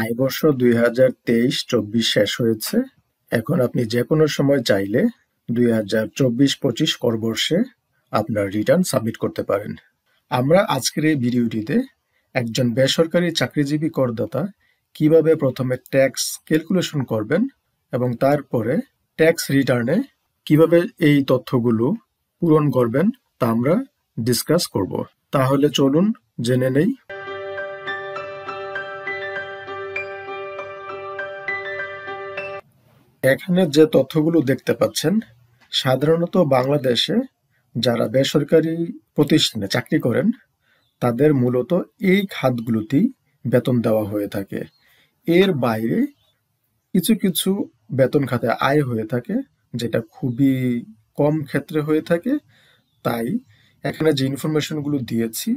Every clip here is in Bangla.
আয় বর্ষ দুই হাজার তেইশ চব্বিশ শেষ হয়েছে এখন আপনি যে কোনো সময় চাইলে দুই হাজার চব্বিশ পঁচিশ করবর্ষে আপনার রিটার্ন সাবমিট করতে পারেন আমরা আজকের এই ভিডিওটিতে একজন বেসরকারি চাকরিজীবী করদাতা কিভাবে প্রথমে ট্যাক্স ক্যালকুলেশন করবেন এবং তারপরে ট্যাক্স রিটার্নে কিভাবে এই তথ্যগুলো পূরণ করবেন তা আমরা ডিসকাস করব তাহলে চলুন জেনে নেই এখানে যে তথ্যগুলো দেখতে পাচ্ছেন সাধারণত বাংলাদেশে যারা বেসরকারি প্রতিষ্ঠানে চাকরি করেন তাদের মূলত এই খাতগুলোতেই বেতন দেওয়া হয়ে থাকে এর বাইরে কিছু কিছু বেতন খাতে আয় হয়ে থাকে যেটা খুবই কম ক্ষেত্রে হয়ে থাকে তাই এখানে যে ইনফরমেশনগুলো দিয়েছি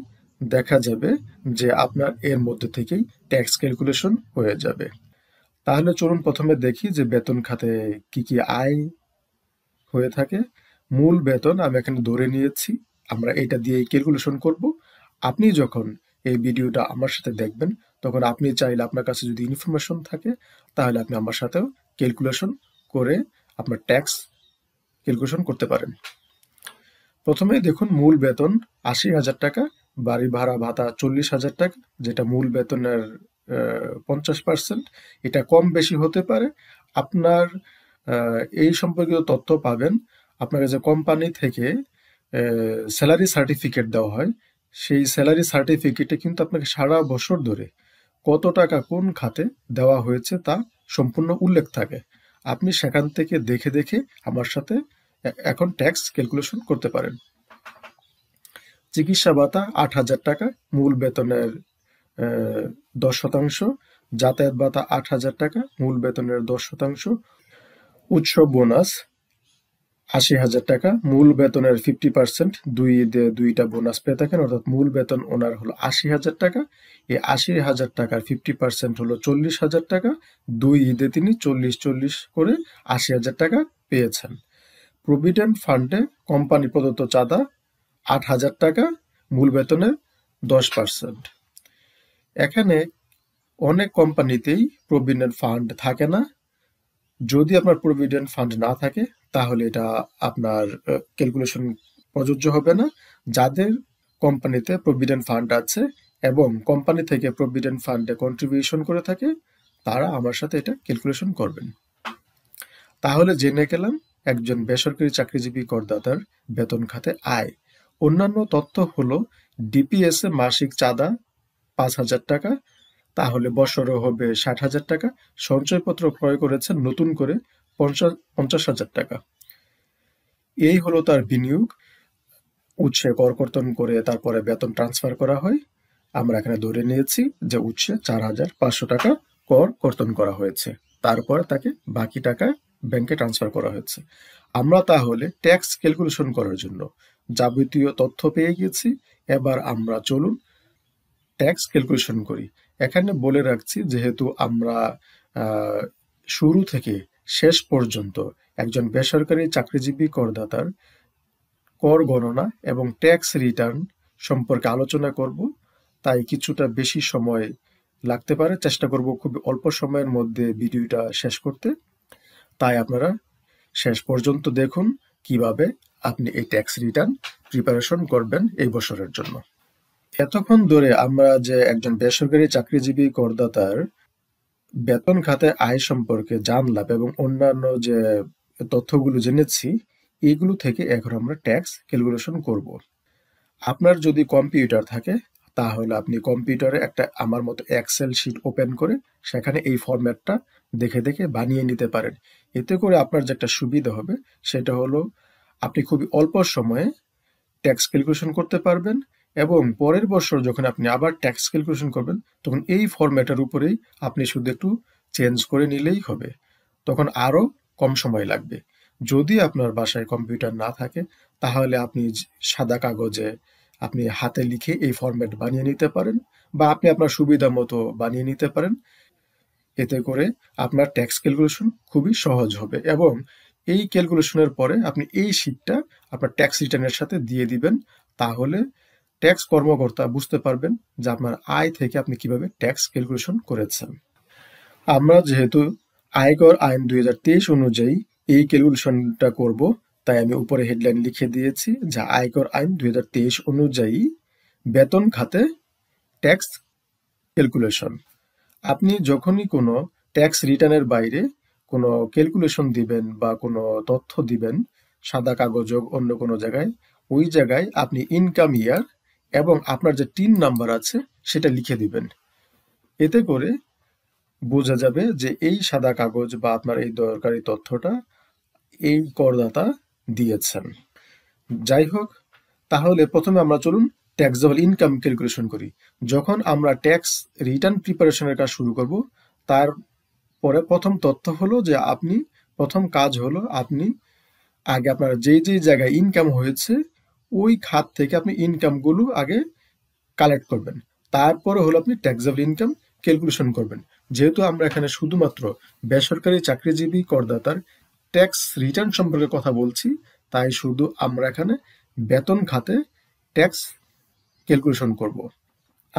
দেখা যাবে যে আপনার এর মধ্যে থেকেই ট্যাক্স ক্যালকুলেশন হয়ে যাবে তাহলে চলুন প্রথমে দেখি যে বেতন খাতে কি কি আয় হয়ে থাকে মূল বেতন আমি এখানে ধরে নিয়েছি আমরা এটা দিয়ে ক্যালকুলেশন করব আপনি যখন এই ভিডিওটা আমার সাথে দেখবেন তখন আপনি চাইলে আপনার কাছে যদি ইনফরমেশন থাকে তাহলে আপনি আমার সাথেও ক্যালকুলেশন করে আপনার ট্যাক্স ক্যালকুলেশন করতে পারেন প্রথমে দেখুন মূল বেতন আশি হাজার টাকা বাড়ি ভাড়া ভাতা চল্লিশ হাজার টাকা যেটা মূল বেতনের পঞ্চাশ পার্সেন্ট এটা কম বেশি হতে পারে আপনার এই সম্পর্কিত তথ্য পাবেন আপনাকে যে কোম্পানি থেকে স্যালারি সার্টিফিকেট দেওয়া হয় সেই স্যালারি সার্টিফিকেটে কিন্তু আপনাকে সারা বছর ধরে কত টাকা কোন খাতে দেওয়া হয়েছে তা সম্পূর্ণ উল্লেখ থাকে আপনি সেখান থেকে দেখে দেখে আমার সাথে এখন ট্যাক্স ক্যালকুলেশন করতে পারেন চিকিৎসা ভাতা আট হাজার টাকা মূল বেতনের দশ শতাংশ যাতায়াত ভাতা আট হাজার টাকা মূল বেতনের দশ শতাংশ উৎসব বোনাস আশি হাজার টাকা মূল বেতনের ফিফটি পার্সেন্ট দুই দুইটা বোনাস পেয়ে থাকেন অর্থাৎ মূল বেতন ওনার হলো আশি হাজার টাকা এই আশি হাজার টাকার ফিফটি পার্সেন্ট হলো চল্লিশ হাজার টাকা দুই ঈদে তিনি চল্লিশ চল্লিশ করে আশি হাজার টাকা পেয়েছেন প্রভিডেন্ট ফান্ডে কোম্পানি প্রদত্ত চাঁদা আট হাজার টাকা মূল বেতনের দশ পার্সেন্ট এখানে অনেক কোম্পানিতেই প্রভিডেন্ট ফান্ড থাকে না যদি আপনার প্রভিডেন্ট ফান্ড না থাকে তাহলে এটা আপনার ক্যালকুলেশন প্রযোজ্য হবে না যাদের কোম্পানিতে প্রভিডেন্ট ফান্ড আছে এবং কোম্পানি থেকে প্রভিডেন্ট ফান্ডে কন্ট্রিবিউশন করে থাকে তারা আমার সাথে এটা ক্যালকুলেশন করবেন তাহলে জেনে গেলাম একজন বেসরকারি চাকরিজীবী করদাতার বেতন খাতে আয় অন্যান্য তথ্য হলো ডিপিএসএ মাসিক চাঁদা পাঁচ হাজার টাকা তাহলে বছরও হবে ষাট হাজার টাকা সঞ্চয়পত্র ক্রয় করেছেন নতুন করে পঞ্চাশ পঞ্চাশ হাজার টাকা এই হলো তার বিনিয়োগ উৎসে করকর্তন করে তারপরে বেতন ট্রান্সফার করা হয় আমরা এখানে ধরে নিয়েছি যে উৎসে চার হাজার পাঁচশো টাকা কর কর্তন করা হয়েছে তারপর তাকে বাকি টাকা ব্যাংকে ট্রান্সফার করা হয়েছে আমরা তাহলে ট্যাক্স ক্যালকুলেশন করার জন্য যাবতীয় তথ্য পেয়ে গেছি এবার আমরা চলুন ট্যাক্স ক্যালকুলেশন করি এখানে বলে রাখছি যেহেতু আমরা শুরু থেকে শেষ পর্যন্ত একজন বেসরকারি চাকরিজীবী করদাতার কর গণনা এবং ট্যাক্স রিটার্ন সম্পর্কে আলোচনা করব তাই কিছুটা বেশি সময় লাগতে পারে চেষ্টা করব খুব অল্প সময়ের মধ্যে ভিডিওটা শেষ করতে তাই আপনারা শেষ পর্যন্ত দেখুন কিভাবে আপনি এই ট্যাক্স রিটার্ন প্রিপারেশন করবেন এই বছরের জন্য এতক্ষণ ধরে আমরা যে একজন বেসরকারি চাকরিজীবী করদাতার বেতন খাতে আয় সম্পর্কে জানলাম এবং অন্যান্য যে তথ্যগুলো জেনেছি এগুলো থেকে এখন আমরা ট্যাক্স ক্যালকুলেশন করব। আপনার যদি কম্পিউটার থাকে তাহলে আপনি কম্পিউটারে একটা আমার মতো এক্সেল শিট ওপেন করে সেখানে এই ফরম্যাটটা দেখে দেখে বানিয়ে নিতে পারেন এতে করে আপনার যে একটা সুবিধা হবে সেটা হলো আপনি খুবই অল্প সময়ে ট্যাক্স ক্যালকুলেশন করতে পারবেন এবং পরের বছর যখন আপনি আবার ট্যাক্স ক্যালকুলেশন করবেন তখন এই ফর্ম্যাটের উপরেই আপনি শুধু একটু চেঞ্জ করে নিলেই হবে তখন আরও কম সময় লাগবে যদি আপনার বাসায় কম্পিউটার না থাকে তাহলে আপনি সাদা কাগজে আপনি হাতে লিখে এই ফর্ম্যাট বানিয়ে নিতে পারেন বা আপনি আপনার সুবিধা মতো বানিয়ে নিতে পারেন এতে করে আপনার ট্যাক্স ক্যালকুলেশন খুবই সহজ হবে এবং এই ক্যালকুলেশনের পরে আপনি এই শিটটা আপনার ট্যাক্স রিটার্নের সাথে দিয়ে দিবেন তাহলে ট্যাক্স কর্মকর্তা বুঝতে পারবেন যে আপনার আয় থেকে আপনি কিভাবে ট্যাক্স ক্যালকুলেশন করেছেন আমরা যেহেতু আয়কর আইন দুই অনুযায়ী এই ক্যালকুলেশনটা করব তাই আমি উপরে হেডলাইন লিখে দিয়েছি যা আয়কর আইন দুই অনুযায়ী বেতন খাতে ট্যাক্স ক্যালকুলেশন আপনি যখনই কোনো ট্যাক্স রিটার্নের বাইরে কোনো ক্যালকুলেশন দিবেন বা কোনো তথ্য দিবেন সাদা কাগজ অন্য কোনো জায়গায় ওই জায়গায় আপনি ইনকাম ইয়ার এবং আপনার যে টিন নাম্বার আছে সেটা লিখে দিবেন এতে করে বোঝা যাবে যে এই সাদা কাগজ বা আপনার এই দরকারি তথ্যটা এই করদাতা দিয়েছেন যাই হোক তাহলে প্রথমে আমরা চলুন ট্যাক্সেবল ইনকাম ক্যালকুলেশন করি যখন আমরা ট্যাক্স রিটার্ন প্রিপারেশনের কাজ শুরু করব তার পরে প্রথম তথ্য হলো যে আপনি প্রথম কাজ হলো আপনি আগে আপনার যেই যেই জায়গায় ইনকাম হয়েছে ওই খাত থেকে আপনি ইনকামগুলো আগে কালেক্ট করবেন তারপরে হলো আপনি ট্যাক্সেবল ইনকাম ক্যালকুলেশন করবেন যেহেতু আমরা এখানে শুধুমাত্র বেসরকারি চাকরিজীবী করদাতার ট্যাক্স রিটার্ন সম্পর্কে কথা বলছি তাই শুধু আমরা এখানে বেতন খাতে ট্যাক্স ক্যালকুলেশন করব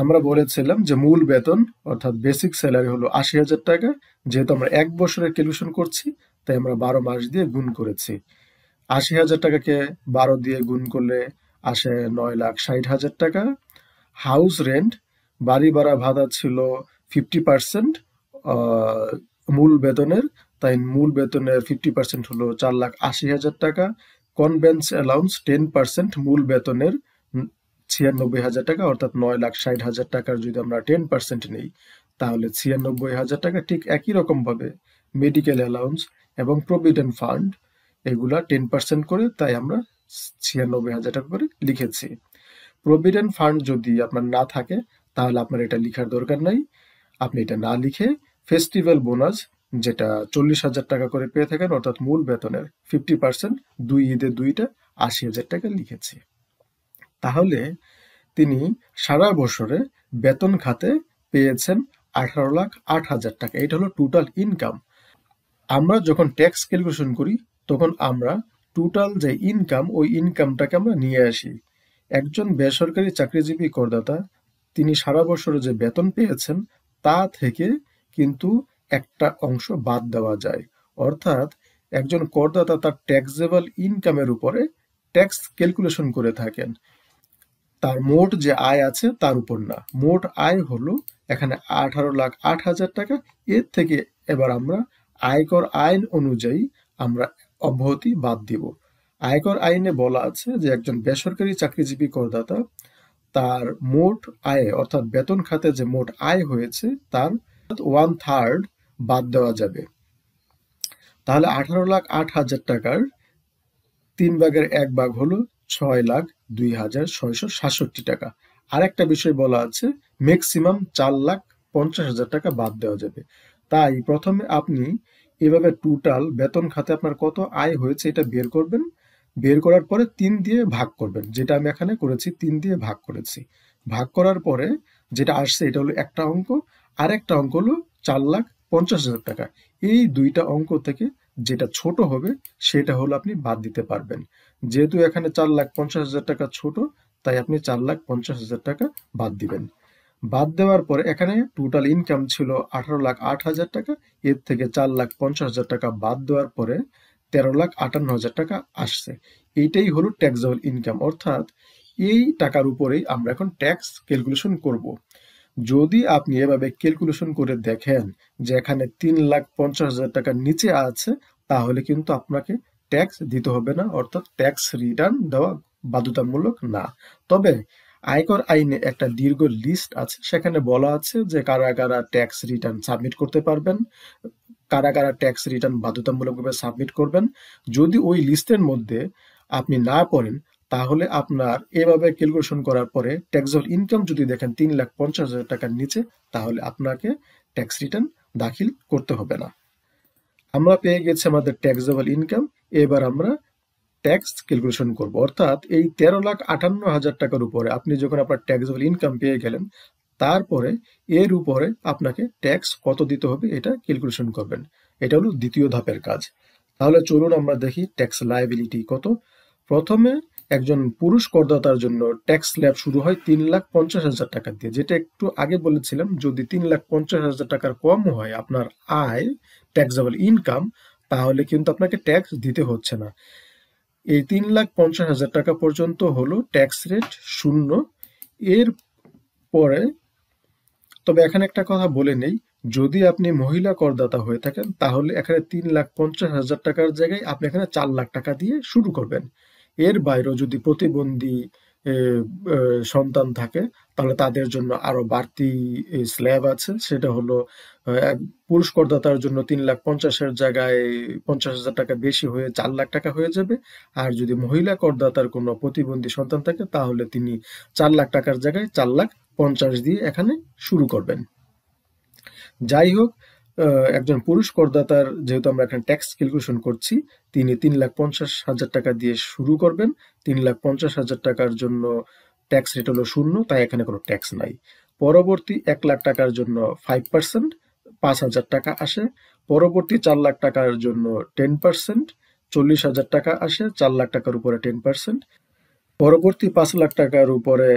আমরা বলেছিলাম যে মূল বেতন অর্থাৎ বেসিক স্যালারি হলো আশি হাজার টাকা যেহেতু আমরা এক বছরের ক্যালকুলেশন করছি তাই আমরা বারো মাস দিয়ে গুণ করেছি আশি হাজার টাকাকে বারো দিয়ে গুণ করলে আসে নয় লাখ ষাট হাজার টাকা হাউস রেন্ট বাড়ি ভাড়া ভাতা ছিল ফিফটি পার্সেন্ট মূল বেতনের তাই মূল বেতনের ফিফটি পার্সেন্ট হলো চার লাখ আশি হাজার টাকা কনভেন্স অ্যালাউন্স টেন পার্সেন্ট মূল বেতনের ছিয়ানব্বই হাজার টাকা অর্থাৎ নয় লাখ ষাট হাজার টাকার যদি আমরা টেন পার্সেন্ট নিই তাহলে ছিয়ানব্বই হাজার টাকা ঠিক একই রকমভাবে মেডিকেল অ্যালাউন্স এবং প্রভিডেন্ট ফান্ড এগুলা টেন পার্সেন্ট করে তাই আমরা ছিয়ানব্বই হাজার টাকা করে লিখেছি প্রভিডেন্ট ফান্ড যদি আপনার না থাকে তাহলে আপনার এটা লিখার দরকার নাই আপনি এটা না লিখে ফেস্টিভ্যাল বোনাস যেটা চল্লিশ হাজার টাকা করে পেয়ে থাকেন অর্থাৎ মূল বেতনের ফিফটি পার্সেন্ট দুই ঈদে দুইটা আশি হাজার টাকা লিখেছি তাহলে তিনি সারা বছরে বেতন খাতে পেয়েছেন আঠারো লাখ আট হাজার টাকা এটা হলো টোটাল ইনকাম আমরা যখন ট্যাক্স ক্যালকুলেশন করি তখন আমরা টোটাল যে ইনকাম ওই ইনকামটাকে আমরা নিয়ে আসি একজন বেসরকারি চাকরিজীবী করদাতা তিনি সারা বছর যে বেতন পেয়েছেন তা থেকে কিন্তু একটা অংশ বাদ দেওয়া যায় অর্থাৎ একজন করদাতা তার ট্যাক্সেবল ইনকামের উপরে ট্যাক্স ক্যালকুলেশন করে থাকেন তার মোট যে আয় আছে তার উপর না মোট আয় হলো এখানে আঠারো লাখ আট হাজার টাকা এর থেকে এবার আমরা আয়কর আইন অনুযায়ী আমরা অব্যাহতি বাদ দিব আয়কর আইনে বলা আছে যে একজন বেসরকারি চাকরিজীবী করদাতা তার মোট আয় অর্থাৎ বেতন খাতে যে মোট আয় হয়েছে তার ওয়ান থার্ড বাদ দেওয়া যাবে তাহলে আঠারো লাখ আট হাজার টাকার তিন ভাগের এক ভাগ হলো ছয় লাখ দুই হাজার ছয়শো সাতষট্টি টাকা আর একটা বিষয় বলা আছে ম্যাক্সিমাম চার লাখ পঞ্চাশ হাজার টাকা বাদ দেওয়া যাবে তাই প্রথমে আপনি এভাবে টোটাল বেতন খাতে আপনার কত আয় হয়েছে এটা বের করবেন বের করার পরে তিন দিয়ে ভাগ করবেন যেটা আমি এখানে করেছি তিন দিয়ে ভাগ করেছি ভাগ করার পরে যেটা আসছে এটা হলো একটা অঙ্ক আর একটা অঙ্ক হলো চার লাখ পঞ্চাশ হাজার টাকা এই দুইটা অঙ্ক থেকে যেটা ছোট হবে সেটা হলো আপনি বাদ দিতে পারবেন যেহেতু এখানে চার লাখ পঞ্চাশ হাজার টাকা ছোট তাই আপনি চার লাখ পঞ্চাশ হাজার টাকা বাদ দিবেন বাদ দেওয়ার পর এখানে টোটাল ইনকাম ছিল আঠারো লাখ আট হাজার টাকা এর থেকে চার লাখ পঞ্চাশ হাজার টাকা বাদ দেওয়ার পরে তেরো লাখ আটান্ন হাজার টাকা আসছে এইটাই হলো ট্যাক্সেবল ইনকাম অর্থাৎ এই টাকার উপরেই আমরা এখন ট্যাক্স ক্যালকুলেশন করব। যদি আপনি এভাবে ক্যালকুলেশন করে দেখেন যে এখানে তিন লাখ পঞ্চাশ হাজার টাকার নিচে আছে তাহলে কিন্তু আপনাকে ট্যাক্স দিতে হবে না অর্থাৎ ট্যাক্স রিটার্ন দেওয়া বাধ্যতামূলক না তবে আয়কর আইনে একটা দীর্ঘ লিস্ট আছে সেখানে বলা আছে যে কারা কারা ট্যাক্স রিটার্ন সাবমিট করতে পারবেন কারা কারা ট্যাক্স রিটার্ন বাধ্যতামূলকভাবে সাবমিট করবেন যদি ওই লিস্টের মধ্যে আপনি না পড়েন তাহলে আপনার এভাবে ক্যালকুলেশন করার পরে ট্যাক্সেবল ইনকাম যদি দেখেন তিন লাখ পঞ্চাশ হাজার টাকার নিচে তাহলে আপনাকে ট্যাক্স রিটার্ন দাখিল করতে হবে না আমরা পেয়ে গেছি আমাদের ট্যাক্সেবল ইনকাম এবার আমরা ট্যাক্স ক্যালকুলেশন করব অর্থাৎ এই তেরো লাখ আটান্ন হাজার টাকার উপরে আপনি যখন আপনার ট্যাক্সেবল ইনকাম পেয়ে গেলেন তারপরে এর উপরে আপনাকে ট্যাক্স কত দিতে হবে এটা ক্যালকুলেশন করবেন এটা হলো দ্বিতীয় ধাপের কাজ তাহলে চলুন আমরা দেখি ট্যাক্স লাইবিলিটি কত প্রথমে একজন পুরুষ করদাতার জন্য ট্যাক্স ল্যাব শুরু হয় তিন লাখ পঞ্চাশ হাজার টাকা দিয়ে যেটা একটু আগে বলেছিলাম যদি তিন লাখ পঞ্চাশ হাজার টাকার কম হয় আপনার আয় ট্যাক্সেবল ইনকাম তাহলে কিন্তু আপনাকে ট্যাক্স দিতে হচ্ছে না এই তিন লাখ পঞ্চাশ হাজার টাকা পর্যন্ত হলো ট্যাক্স রেট শূন্য এর পরে তবে এখানে একটা কথা বলে নেই যদি আপনি মহিলা করদাতা হয়ে থাকেন তাহলে এখানে তিন লাখ পঞ্চাশ হাজার টাকার জায়গায় আপনি এখানে চার লাখ টাকা দিয়ে শুরু করবেন এর বাইরেও যদি প্রতিবন্ধী সন্তান থাকে তাহলে তাদের জন্য আরো বাড়তি স্ল্যাব আছে সেটা হলো পুরুষ করদাতার জন্য তিন লাখ পঞ্চাশের জায়গায় পঞ্চাশ হাজার টাকা বেশি হয়ে চার লাখ টাকা হয়ে যাবে আর যদি মহিলা করদাতার কোনো প্রতিবন্ধী সন্তান থাকে তাহলে তিনি চার লাখ টাকার জায়গায় চার লাখ পঞ্চাশ দিয়ে এখানে শুরু করবেন যাই হোক একজন পুরুষ করদাতার যেহেতু আমরা এখানে ট্যাক্স ক্যালকুলেশন করছি তিনি তিন লাখ পঞ্চাশ হাজার টাকা দিয়ে শুরু করবেন তিন লাখ পঞ্চাশ হাজার টাকার জন্য ট্যাক্স রেট হলো শূন্য তাই এখানে কোনো ট্যাক্স নাই পরবর্তী এক লাখ টাকার জন্য ফাইভ পার্সেন্ট পাঁচ হাজার টাকা আসে পরবর্তী চার লাখ টাকার জন্য টেন পার্সেন্ট চল্লিশ হাজার টাকা আসে চার লাখ টাকার উপরে টেন পার্সেন্ট পরবর্তী পাঁচ লাখ টাকার উপরে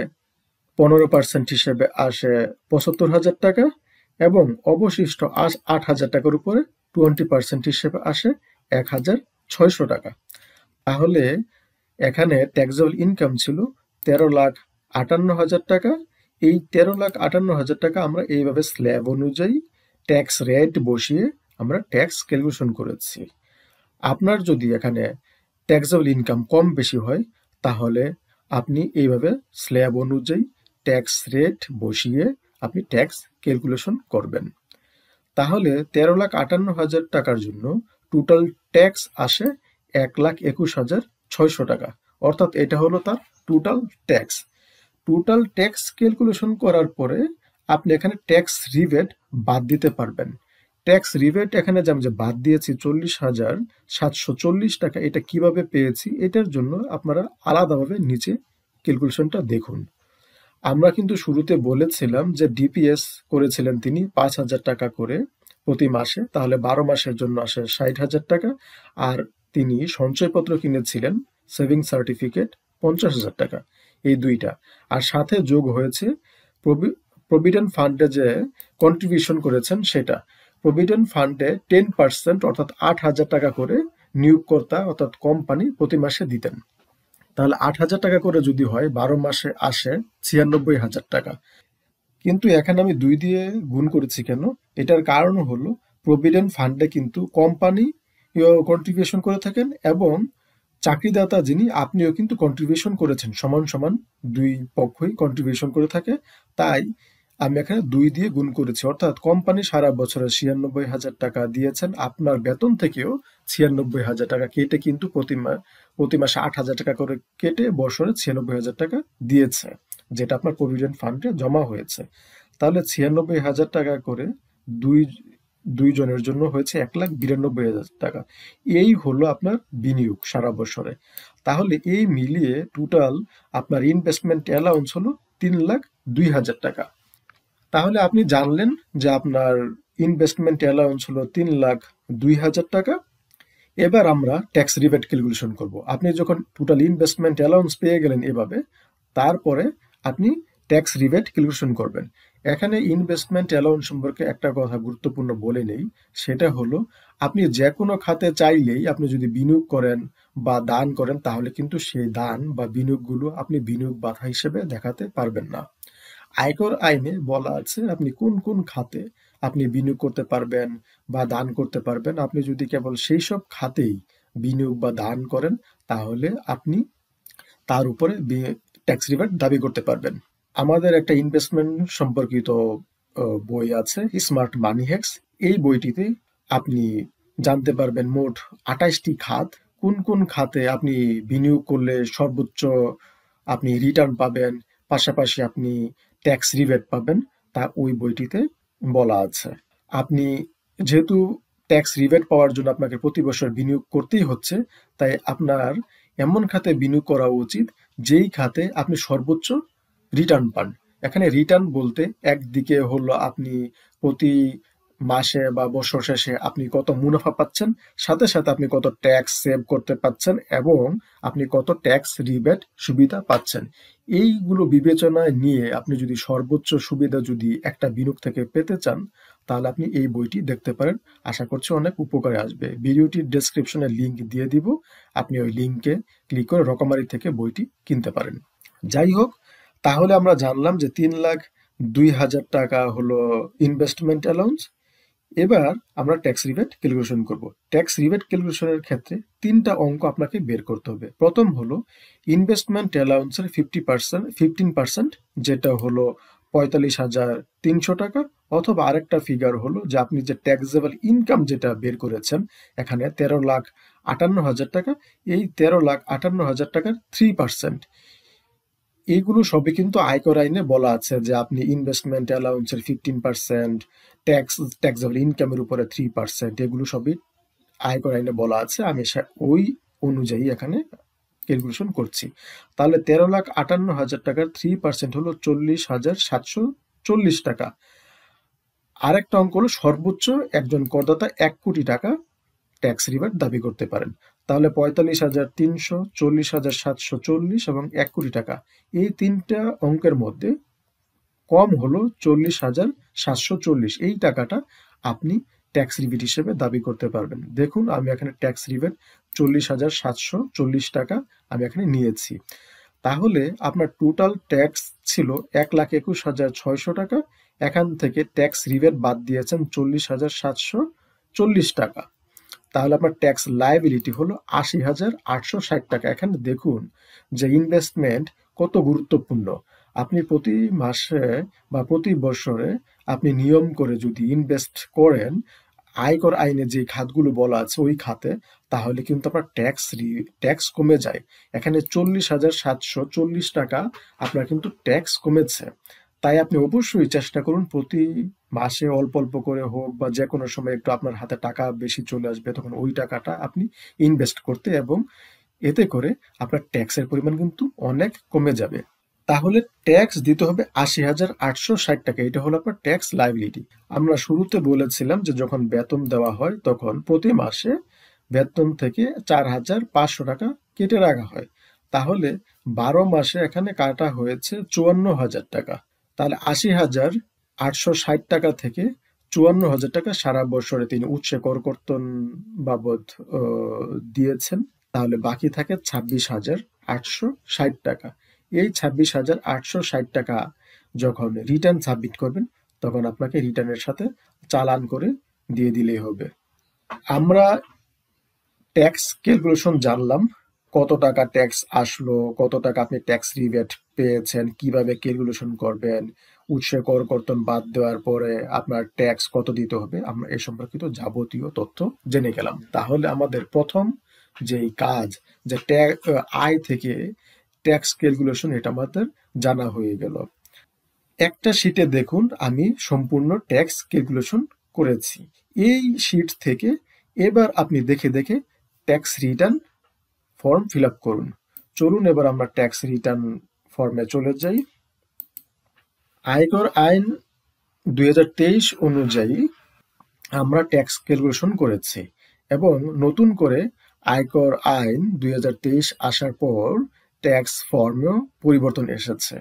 পনেরো পার্সেন্ট হিসেবে আসে পঁচাত্তর হাজার টাকা এবং অবশিষ্ট আজ আট হাজার টাকার উপরে টোয়েন্টি পার্সেন্ট হিসেবে আসে এক হাজার ছয়শো টাকা তাহলে এখানে ট্যাক্সেবল ইনকাম ছিল তেরো লাখ আটান্ন হাজার টাকা এই তেরো লাখ আটান্ন হাজার টাকা আমরা এইভাবে স্ল্যাব অনুযায়ী ট্যাক্স রেট বসিয়ে আমরা ট্যাক্স ক্যালকুলেশন করেছি আপনার যদি এখানে ট্যাক্সেবল ইনকাম কম বেশি হয় তাহলে আপনি এইভাবে স্ল্যাব অনুযায়ী ট্যাক্স রেট বসিয়ে আপনি ট্যাক্স ক্যালকুলেশন করবেন তাহলে তেরো লাখ আটান্ন হাজার টাকার জন্য টোটাল ট্যাক্স আসে এক লাখ একুশ হাজার ছয়শো টাকা অর্থাৎ এটা হলো তার total tax total tax calculation করার পরে আপনি এখানে ট্যাক্স রিবেট বাদ দিতে পারবেন ট্যাক্স রিবেট এখানে যে আমি যে বাদ দিয়েছি চল্লিশ হাজার সাতশো চল্লিশ টাকা এটা কিভাবে পেয়েছি এটার জন্য আপনারা আলাদাভাবে নিচে ক্যালকুলেশনটা দেখুন আমরা কিন্তু শুরুতে বলেছিলাম যে ডিপিএস করেছিলেন তিনি পাঁচ হাজার টাকা করে প্রতি মাসে তাহলে বারো মাসের জন্য আসে ষাট হাজার টাকা আর তিনি সঞ্চয়পত্র কিনেছিলেন সেভিং সার্টিফিকেট পঞ্চাশ হাজার টাকা এই দুইটা আর সাথে যোগ হয়েছে প্রভিডেন্ট ফান্ডে যে কন্ট্রিবিউশন করেছেন সেটা প্রভিডেন্ট ফান্ডে টেন পার্সেন্ট অর্থাৎ আট হাজার টাকা করে নিয়োগকর্তা অর্থাৎ কোম্পানি প্রতি মাসে দিতেন তাহলে আট হাজার টাকা করে যদি হয় বারো মাসে আসে ছিয়ানব্বই হাজার টাকা কিন্তু এখানে আমি দুই দিয়ে গুণ করেছি কেন এটার কারণ হলো প্রভিডেন্ট ফান্ডে কিন্তু কোম্পানি কন্ট্রিবিউশন করে থাকেন এবং চাকরিদাতা যিনি আপনিও কিন্তু কন্ট্রিবিউশন করেছেন সমান সমান দুই পক্ষই কন্ট্রিবিউশন করে থাকে তাই আমি এখানে দুই দিয়ে গুণ করেছি অর্থাৎ কোম্পানি সারা বছরে ছিয়ানব্বই হাজার টাকা দিয়েছেন আপনার বেতন থেকেও ছিয়ানব্বই হাজার টাকা কেটে কিন্তু প্রতি প্রতি মাসে আট হাজার টাকা করে কেটে বছরে ছিয়ানব্বই হাজার টাকা দিয়েছে যেটা আপনার প্রভিডেন্ট ফান্ডে জমা হয়েছে তাহলে ছিয়ানব্বই হাজার টাকা করে দুই দুইজনের জন্য হয়েছে এক লাখ বিরানব্বই হাজার টাকা এই হলো আপনার বিনিয়োগ সারা বছরে তাহলে এই মিলিয়ে টোটাল আপনার ইনভেস্টমেন্ট অ্যালাউন্স হলো তিন লাখ দুই হাজার টাকা তাহলে আপনি জানলেন যে আপনার ইনভেস্টমেন্ট অ্যালাউন্স হলো তিন লাখ দুই হাজার টাকা এবার আমরা ট্যাক্স রিবেট ক্যালকুলেশন করব আপনি যখন টোটাল ইনভেস্টমেন্ট অ্যালাউন্স পেয়ে গেলেন এভাবে তারপরে আপনি ট্যাক্স রিবেট ক্যালকুলেশন করবেন এখানে ইনভেস্টমেন্ট অ্যালাউন্স সম্পর্কে একটা কথা গুরুত্বপূর্ণ বলে নেই সেটা হলো আপনি যে কোনো খাতে চাইলেই আপনি যদি বিনিয়োগ করেন বা দান করেন তাহলে কিন্তু সেই দান বা বিনিয়োগগুলো আপনি বিনিয়োগ বাধা হিসেবে দেখাতে পারবেন না আয়কর আইনে বলা আছে আপনি কোন কোন খাতে আপনি বিনিয়োগ করতে পারবেন বা দান করতে পারবেন আপনি যদি কেবল সেই সব খাতেই বিনিয়োগ বা দান করেন তাহলে আপনি তার উপরে ট্যাক্স রিফান্ড দাবি করতে পারবেন আমাদের একটা ইনভেস্টমেন্ট সম্পর্কিত বই আছে স্মার্ট মানি হ্যাক্স এই বইটিতে আপনি জানতে পারবেন মোট আঠাশটি খাত কোন কোন খাতে আপনি বিনিয়োগ করলে সর্বোচ্চ আপনি রিটার্ন পাবেন পাশাপাশি আপনি ট্যাক্স রিবেট পাবেন তা ওই বইটিতে বলা আছে আপনি যেহেতু ট্যাক্স রিবেট পাওয়ার জন্য আপনাকে প্রতি বছর বিনিয়োগ করতেই হচ্ছে তাই আপনার এমন খাতে বিনিয়োগ করা উচিত যেই খাতে আপনি সর্বোচ্চ রিটার্ন পান এখানে রিটার্ন বলতে একদিকে হলো আপনি প্রতি মাসে বা বছর শেষে আপনি কত মুনাফা পাচ্ছেন সাথে সাথে আপনি কত ট্যাক্স সেভ করতে পাচ্ছেন এবং আপনি কত ট্যাক্স রিবেট সুবিধা পাচ্ছেন এইগুলো বিবেচনায় নিয়ে আপনি যদি সর্বোচ্চ সুবিধা যদি একটা বিনিয়োগ থেকে পেতে চান তাহলে আপনি এই বইটি দেখতে পারেন আশা করছি অনেক উপকারে আসবে ভিডিওটি ডেসক্রিপশনে লিঙ্ক দিয়ে দিব আপনি ওই লিঙ্কে ক্লিক করে রকমারি থেকে বইটি কিনতে পারেন যাই হোক তাহলে আমরা জানলাম যে তিন লাখ দুই হাজার টাকা হলো ইনভেস্টমেন্ট অ্যালাউন্স এবার আমরা ট্যাক্স রিবেট ক্যালকুলেশন করব ট্যাক্স রিবেট ক্যালকুলেশনের ক্ষেত্রে তিনটা অঙ্ক আপনাকে বের করতে হবে প্রথম হলো ইনভেস্টমেন্ট অ্যালাউন্সের ফিফটি পার্সেন্ট ফিফটিন পার্সেন্ট যেটা হলো পঁয়তাল্লিশ হাজার তিনশো টাকা অথবা আরেকটা ফিগার হলো যে আপনি যে ট্যাক্সেবল ইনকাম যেটা বের করেছেন এখানে তেরো লাখ আটান্ন হাজার টাকা এই তেরো লাখ আটান্ন হাজার টাকার থ্রি পার্সেন্ট এইগুলো সবই কিন্তু আয়কর আইনে বলা আছে যে আপনি ইনভেস্টমেন্ট অ্যালাউন্সের ফিফটিন পার্সেন্ট ট্যাক্স ট্যাক্স ইনকামের উপরে থ্রি পার্সেন্ট এগুলো সবই আয়কর আইনে বলা আছে আমি ওই অনুযায়ী এখানে ক্যালকুলেশন করছি তাহলে তেরো লাখ আটান্ন হাজার টাকার থ্রি পার্সেন্ট হলো চল্লিশ হাজার সাতশো চল্লিশ টাকা আরেকটা অঙ্ক হলো সর্বোচ্চ একজন করদাতা এক কোটি টাকা ট্যাক্স রিভার্ট দাবি করতে পারেন তাহলে পঁয়তাল্লিশ হাজার তিনশো চল্লিশ হাজার সাতশো চল্লিশ এবং এক কোটি টাকা এই তিনটা অঙ্কের মধ্যে কম হলো চল্লিশ হাজার সাতশো চল্লিশ এই টাকাটা আপনি ট্যাক্স রিবেট হিসেবে দাবি করতে পারবেন দেখুন আমি এখানে ট্যাক্স রিবেট চল্লিশ হাজার সাতশো চল্লিশ টাকা আমি এখানে নিয়েছি তাহলে আপনার টোটাল ট্যাক্স ছিল এক লাখ একুশ হাজার ছয়শো টাকা এখান থেকে ট্যাক্স রিবেট বাদ দিয়েছেন চল্লিশ হাজার সাতশো চল্লিশ টাকা তাহলে আপনার ট্যাক্স লাইবিলিটি হলো আশি হাজার আটশো ষাট টাকা এখানে দেখুন যে ইনভেস্টমেন্ট কত গুরুত্বপূর্ণ আপনি প্রতি মাসে বা প্রতি বছরে আপনি নিয়ম করে যদি ইনভেস্ট করেন আয়কর আইনে যে খাতগুলো বলা আছে ওই খাতে তাহলে কিন্তু আপনার ট্যাক্স ট্যাক্স কমে যায় এখানে চল্লিশ হাজার সাতশো চল্লিশ টাকা আপনার কিন্তু ট্যাক্স কমেছে তাই আপনি অবশ্যই চেষ্টা করুন প্রতি মাসে অল্প অল্প করে হোক বা যে কোনো সময় একটু আপনার হাতে টাকা বেশি চলে আসবে তখন ওই টাকাটা আপনি ইনভেস্ট করতে এবং এতে করে আপনার ট্যাক্সের পরিমাণ কিন্তু অনেক কমে যাবে তাহলে ট্যাক্স দিতে হবে আশি হাজার আটশো ষাট টাকা এটা হলো আপনার ট্যাক্স লাইবিলিটি আমরা শুরুতে বলেছিলাম যে যখন বেতন দেওয়া হয় তখন প্রতি মাসে বেতন থেকে চার হাজার পাঁচশো টাকা কেটে রাখা হয় তাহলে বারো মাসে এখানে কাটা হয়েছে চুয়ান্ন হাজার টাকা তাহলে আশি হাজার আটশো ষাট টাকা থেকে চুয়ান্ন হাজার টাকা সারা বছরে তিনি উৎসে কর কর্তন বাবদ দিয়েছেন তাহলে বাকি থাকে ছাব্বিশ হাজার আটশো ষাট টাকা এই ছাব্বিশ হাজার আটশো ষাট টাকা যখন রিটার্ন সাবমিট করবেন তখন আপনাকে রিটার্নের সাথে চালান করে দিয়ে দিলেই হবে আমরা ট্যাক্স ক্যালকুলেশন জানলাম কত টাকা ট্যাক্স আসলো কত টাকা আপনি ট্যাক্স রিবেট পেয়েছেন কিভাবে ক্যালকুলেশন করবেন উৎসে কর কর্তন বাদ দেওয়ার পরে আপনার ট্যাক্স কত দিতে হবে আমরা এ সম্পর্কিত যাবতীয় তথ্য জেনে গেলাম তাহলে আমাদের প্রথম যেই কাজ যে আয় থেকে ট্যাক্স ক্যালকুলেশন এটা আমাদের জানা হয়ে গেল একটা শিটে দেখুন আমি সম্পূর্ণ ট্যাক্স ক্যালকুলেশন করেছি এই শিট থেকে এবার আপনি দেখে দেখে ট্যাক্স রিটার্ন ফর্ম ফিল করুন চলুন এবার আমরা ট্যাক্স রিটার্ন ফর্মে চলে যাই আয়কর আইন দুই অনুযায়ী আমরা ট্যাক্স ক্যালকুলেশন করেছি এবং নতুন করে আয়কর আইন দুই আসার পর ট্যাক্স ফর্মেও পরিবর্তন এসেছে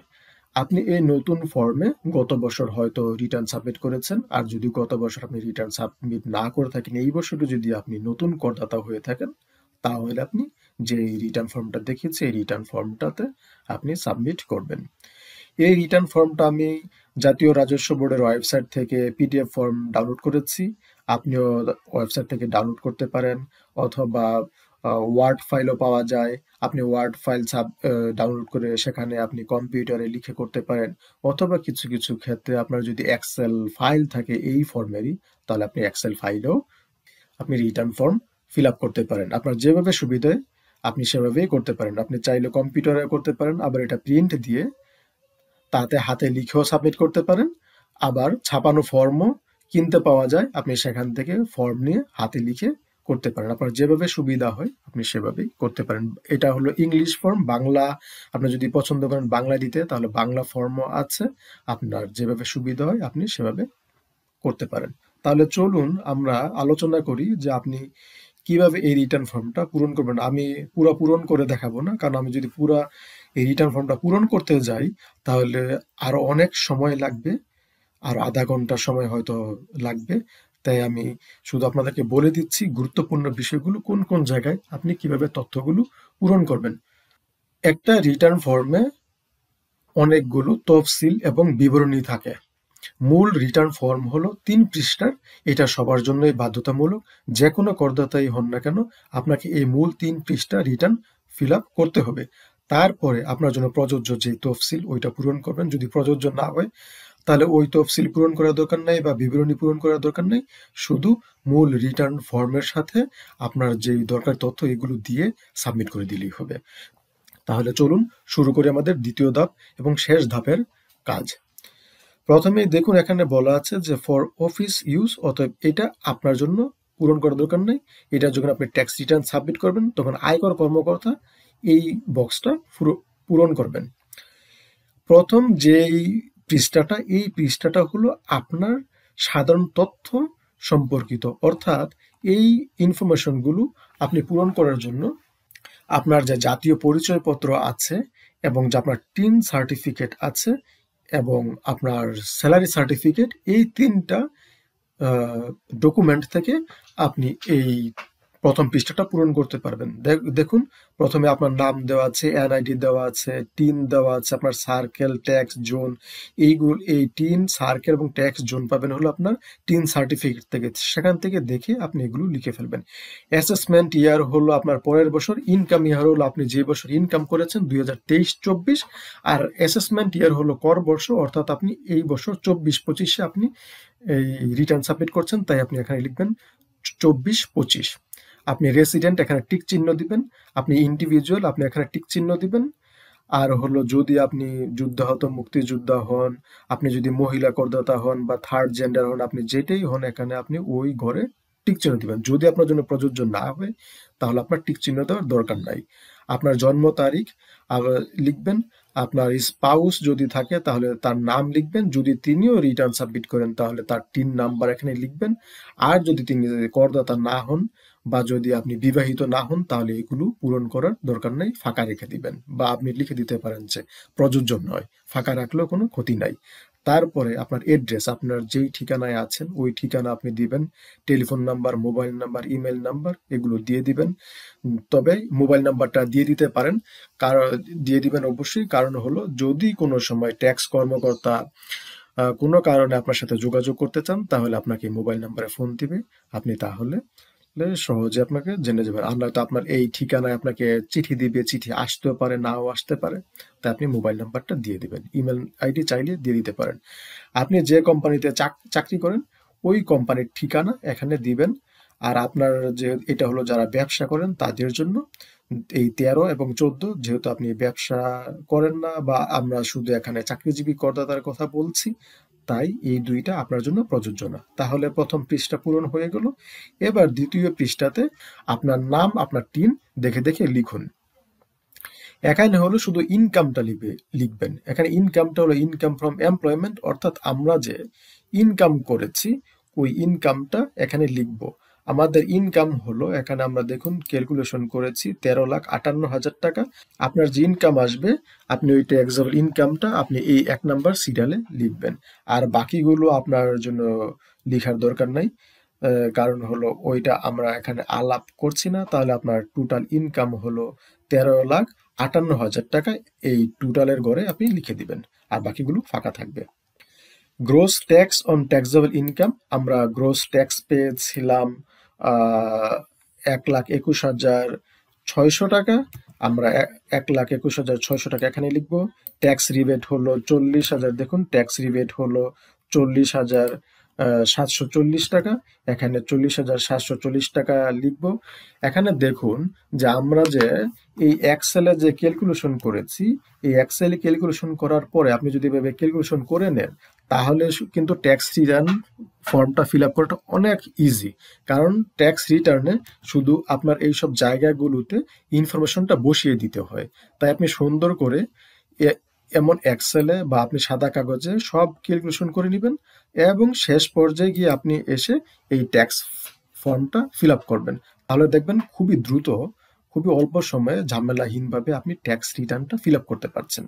আপনি এই নতুন ফর্মে গত বছর হয়তো রিটার্ন সাবমিট করেছেন আর যদি গত বছর আপনি রিটার্ন সাবমিট না করে থাকেন এই বছরে যদি আপনি নতুন করদাতা হয়ে থাকেন তাহলে আপনি যে রিটার্ন ফর্মটা দেখিয়েছি এই রিটার্ন ফর্মটাতে আপনি সাবমিট করবেন এই রিটার্ন ফর্মটা আমি জাতীয় রাজস্ব বোর্ডের ওয়েবসাইট থেকে পিডিএফ ফর্ম ডাউনলোড করেছি আপনিও ওয়েবসাইট থেকে ডাউনলোড করতে পারেন অথবা ওয়ার্ড ফাইলও পাওয়া যায় আপনি ওয়ার্ড ফাইল সাব ডাউনলোড করে সেখানে আপনি কম্পিউটারে লিখে করতে পারেন অথবা কিছু কিছু ক্ষেত্রে আপনার যদি এক্সেল ফাইল থাকে এই ফর্মেরই তাহলে আপনি এক্সেল ফাইলেও আপনি রিটার্ন ফর্ম ফিল আপ করতে পারেন আপনার যেভাবে সুবিধায় আপনি সেভাবেই করতে পারেন আপনি চাইলে কম্পিউটারে করতে পারেন আবার এটা প্রিন্ট দিয়ে তাতে হাতে লিখেও সাবমিট করতে পারেন আবার ছাপানো ফর্মও কিনতে পাওয়া যায় আপনি সেখান থেকে ফর্ম নিয়ে হাতে লিখে করতে পারেন আপনার যেভাবে সুবিধা হয় আপনি সেভাবেই করতে পারেন এটা হলো ইংলিশ ফর্ম বাংলা আপনি যদি পছন্দ করেন বাংলা দিতে তাহলে বাংলা ফর্মও আছে আপনার যেভাবে সুবিধা হয় আপনি সেভাবে করতে পারেন তাহলে চলুন আমরা আলোচনা করি যে আপনি কিভাবে এই রিটার্ন ফর্মটা পূরণ করবেন আমি পুরো পূরণ করে দেখাবো না কারণ আমি যদি পুরো এই রিটার্ন ফর্মটা পূরণ করতে যাই তাহলে আরো অনেক সময় লাগবে আর আধা ঘন্টা সময় হয়তো লাগবে তাই আমি শুধু আপনাদেরকে বলে দিচ্ছি গুরুত্বপূর্ণ বিষয়গুলো কোন কোন জায়গায় আপনি কিভাবে তথ্যগুলো পূরণ করবেন একটা রিটার্ন ফর্মে অনেকগুলো তফসিল এবং বিবরণী থাকে মূল রিটার্ন ফর্ম হলো তিন পৃষ্ঠার এটা সবার জন্যই বাধ্যতামূলক যে কোনো করদাতাই হন না কেন আপনাকে এই মূল তিন পৃষ্ঠা রিটার্ন ফিল করতে হবে তারপরে আপনার জন্য প্রযোজ্য যে তফসিল ওইটা পূরণ করবেন যদি প্রযোজ্য না হয় তাহলে ওই তফসিল পূরণ করার দরকার নেই বা বিবরণী পূরণ করার দরকার নেই শুধু মূল রিটার্ন ফর্মের সাথে আপনার যে দরকার তথ্য এগুলো দিয়ে সাবমিট করে দিলেই হবে তাহলে চলুন শুরু করি আমাদের দ্বিতীয় ধাপ এবং শেষ ধাপের কাজ প্রথমে দেখুন এখানে বলা আছে যে ফর অফিস ইউজ অতএব এটা আপনার জন্য পূরণ করার দরকার নেই এটা যখন আপনি ট্যাক্স রিটার্ন সাবমিট করবেন তখন আয়কর কর্মকর্তা এই বক্সটা পূরণ করবেন প্রথম যেই পৃষ্ঠাটা এই পৃষ্ঠাটা হলো আপনার সাধারণ তথ্য সম্পর্কিত অর্থাৎ এই ইনফরমেশনগুলো আপনি পূরণ করার জন্য আপনার যে জাতীয় পরিচয়পত্র আছে এবং যে আপনার টিন সার্টিফিকেট আছে এবং আপনার স্যালারি সার্টিফিকেট এই তিনটা ডকুমেন্ট থেকে আপনি এই প্রথম পৃষ্ঠাটা পূরণ করতে পারবেন দেখুন প্রথমে আপনার নাম দেওয়া আছে এনআইডি দেওয়া আছে টিন দেওয়া আছে আপনার সার্কেল ট্যাক্স জোন এইগুলো এই টিন সার্কেল এবং ট্যাক্স জোন পাবেন হলো আপনার টিন সার্টিফিকেট থেকে সেখান থেকে দেখে আপনি এগুলো লিখে ফেলবেন অ্যাসেসমেন্ট ইয়ার হলো আপনার পরের বছর ইনকাম ইয়ার হলো আপনি যে বছর ইনকাম করেছেন দুই হাজার তেইশ চব্বিশ আর অ্যাসেসমেন্ট ইয়ার হলো কর বর্ষ অর্থাৎ আপনি এই বছর চব্বিশ পঁচিশে আপনি এই রিটার্ন সাবমিট করছেন তাই আপনি এখানে লিখবেন চব্বিশ পঁচিশ আপনি রেসিডেন্ট এখানে টিক চিহ্ন দিবেন আপনি ইন্ডিভিজুয়াল আপনি এখানে টিক চিহ্ন দিবেন আর হলো যদি আপনি যুদ্ধাহত মুক্তিযোদ্ধা হন আপনি যদি মহিলা করদাতা হন বা থার্ড জেন্ডার হন আপনি যেটাই হন এখানে আপনি ওই ঘরে টিক চিহ্ন দিবেন যদি আপনার জন্য প্রযোজ্য না হয় তাহলে আপনার টিক চিহ্ন দেওয়ার দরকার নাই আপনার জন্ম তারিখ লিখবেন আপনার স্পাউস যদি থাকে তাহলে তার নাম লিখবেন যদি তিনিও রিটার্ন সাবমিট করেন তাহলে তার টিন নাম্বার এখানে লিখবেন আর যদি তিনি করদাতা না হন বা যদি আপনি বিবাহিত না হন তাহলে এগুলো পূরণ করার দরকার নেই ফাঁকা রেখে দিবেন বা আপনি লিখে দিতে পারেন যে প্রযোজ্য নয় ফাঁকা রাখলেও কোনো ক্ষতি নাই তারপরে আপনার এড্রেস আপনার যেই ঠিকানায় আছেন ওই ঠিকানা আপনি দিবেন telephone number mobile number email number এগুলো দিয়ে দিবেন তবে মোবাইল নাম্বারটা দিয়ে দিতে পারেন কার দিয়ে দিবেন অবশ্যই কারণ হলো যদি কোনো সময় ট্যাক্স কর্মকর্তা কোনো কারণে আপনার সাথে যোগাযোগ করতে চান তাহলে আপনাকে মোবাইল নাম্বারে ফোন দিবে আপনি তাহলে সহজে আপনাকে জেনে যাবেন আর নয়তো আপনার এই ঠিকানায় আপনাকে চিঠি দিবে চিঠি আসতেও পারে নাও আসতে পারে তা আপনি মোবাইল নাম্বারটা দিয়ে দিবেন ইমেল আইডি চাইলে দিয়ে দিতে পারেন আপনি যে কোম্পানিতে চাকরি করেন ওই কোম্পানির ঠিকানা এখানে দিবেন আর আপনার যে এটা হলো যারা ব্যবসা করেন তাদের জন্য এই তেরো এবং চোদ্দ যেহেতু আপনি ব্যবসা করেন না বা আমরা শুধু এখানে চাকরিজীবী করদাতার কথা বলছি তাই এই দুইটা আপনার জন্য প্রযোজ্য না তাহলে প্রথম পৃষ্ঠা পূরণ হয়ে গেল এবার দ্বিতীয় পৃষ্ঠাতে আপনার নাম আপনার টিম দেখে দেখে লিখুন এখানে হলো শুধু ইনকামটা লিখবে লিখবেন এখানে ইনকামটা হলো ইনকাম ফ্রম এমপ্লয়মেন্ট অর্থাৎ আমরা যে ইনকাম করেছি ওই ইনকামটা এখানে লিখবো আমাদের ইনকাম হলো এখানে আমরা দেখুন ক্যালকুলেশন করেছি তেরো লাখ আটান্ন হাজার টাকা আপনার যে ইনকাম আসবে আপনি ওইটা এক্সাম্পল ইনকামটা আপনি এই এক নাম্বার সিরিয়ালে লিখবেন আর বাকিগুলো আপনার জন্য লিখার দরকার নাই কারণ হলো ওইটা আমরা এখানে আলাপ করছি না তাহলে আপনার টোটাল ইনকাম হলো তেরো লাখ আটান্ন হাজার টাকা এই টোটালের ঘরে আপনি লিখে দিবেন আর বাকিগুলো ফাঁকা থাকবে gross tax on taxable income আমরা গ্রোস ট্যাক্স পেয়েছিলাম এক লাখ একুশ হাজার ছয়শো টাকা আমরা এক লাখ একুশ হাজার ছয়শো টাকা এখানে লিখবো ট্যাক্স রিবেট হলো চল্লিশ হাজার দেখুন ট্যাক্স রিবেট হলো চল্লিশ হাজার সাতশো চল্লিশ টাকা এখানে চল্লিশ হাজার সাতশো চল্লিশ টাকা লিখব এখানে দেখুন যে আমরা যে এই এক্সেলে যে ক্যালকুলেশন করেছি এই এক্সেলে ক্যালকুলেশন করার পরে আপনি যদি এভাবে ক্যালকুলেশন করে নেন তাহলে কিন্তু ট্যাক্স রিটার্ন ফর্মটা ফিল আপ করাটা অনেক ইজি কারণ ট্যাক্স রিটার্নে শুধু আপনার এই সব জায়গাগুলোতে ইনফরমেশনটা বসিয়ে দিতে হয় তাই আপনি সুন্দর করে এমন এক্সেলে বা আপনি সাদা কাগজে সব ক্যালকুলেশন করে নেবেন এবং শেষ পর্যায়ে গিয়ে আপনি এসে এই ট্যাক্স ফর্মটা ফিল আপ করবেন তাহলে দেখবেন খুবই দ্রুত খুবই অল্প সময়ে ঝামেলাহীনভাবে আপনি ট্যাক্স রিটার্নটা ফিল আপ করতে পারছেন